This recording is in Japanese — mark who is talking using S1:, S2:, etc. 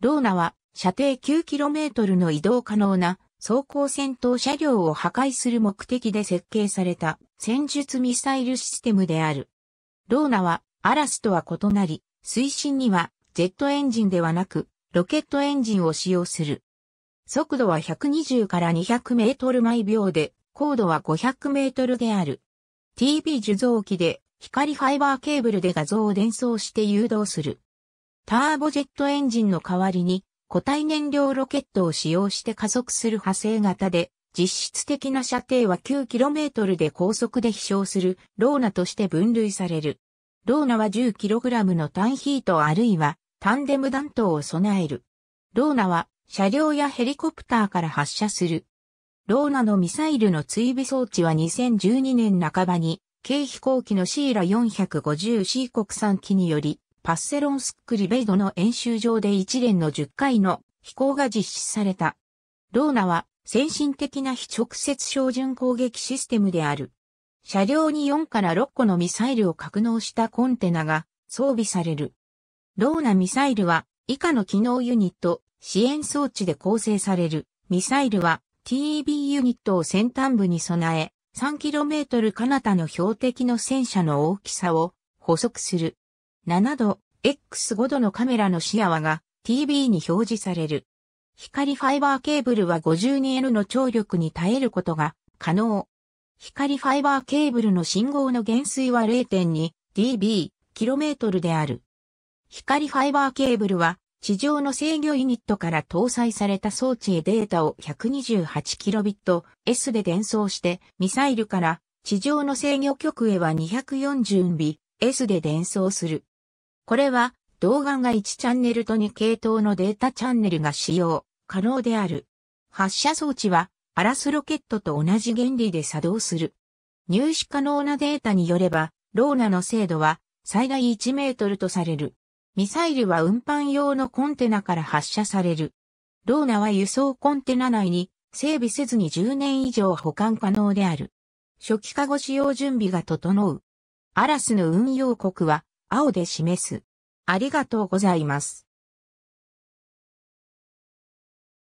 S1: ローナは射程 9km の移動可能な装甲戦闘車両を破壊する目的で設計された戦術ミサイルシステムである。ローナはアラスとは異なり、推進にはジェットエンジンではなくロケットエンジンを使用する。速度は120から200メートル毎秒で、高度は500メートルである。TB 受像機で光ファイバーケーブルで画像を伝送して誘導する。ターボジェットエンジンの代わりに固体燃料ロケットを使用して加速する派生型で、実質的な射程は 9km で高速で飛翔するローナとして分類される。ローナは 10kg の単ヒートあるいはタンデム弾頭を備える。ローナは車両やヘリコプターから発射する。ローナのミサイルの追尾装置は2012年半ばに軽飛行機のシーラ 450C 国産機によりパッセロンスックリベイドの演習場で一連の10回の飛行が実施された。ローナは先進的な非直接照準攻撃システムである。車両に4から6個のミサイルを格納したコンテナが装備される。ローナミサイルは以下の機能ユニット、支援装置で構成される。ミサイルは TEB ユニットを先端部に備え、3km 彼方の標的の戦車の大きさを補足する。7度、X5 度のカメラの視野はが TV に表示される。光ファイバーケーブルは 52N の張力に耐えることが可能。光ファイバーケーブルの信号の減衰は 0.2dB、km である。光ファイバーケーブルは地上の制御ユニットから搭載された装置へデータを 128kbps で伝送して、ミサイルから地上の制御局へは 240bps で伝送する。これは動画が1チャンネルと2系統のデータチャンネルが使用可能である。発射装置はアラスロケットと同じ原理で作動する。入手可能なデータによれば、ローナの精度は最大1メートルとされる。ミサイルは運搬用のコンテナから発射される。ローナは輸送コンテナ内に整備せずに10年以上保管可能である。初期化後使用準備が整う。アラスの運用国は青で示す。ありがとうございます。